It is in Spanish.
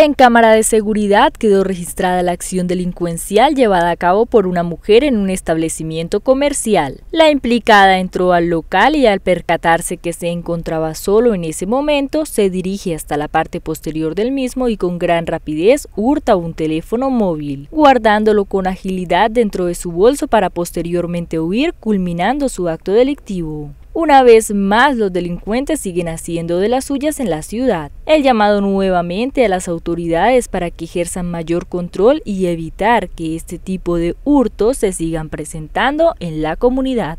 En cámara de seguridad quedó registrada la acción delincuencial llevada a cabo por una mujer en un establecimiento comercial. La implicada entró al local y al percatarse que se encontraba solo en ese momento, se dirige hasta la parte posterior del mismo y con gran rapidez hurta un teléfono móvil, guardándolo con agilidad dentro de su bolso para posteriormente huir, culminando su acto delictivo. Una vez más, los delincuentes siguen haciendo de las suyas en la ciudad. El llamado nuevamente a las autoridades para que ejerzan mayor control y evitar que este tipo de hurtos se sigan presentando en la comunidad.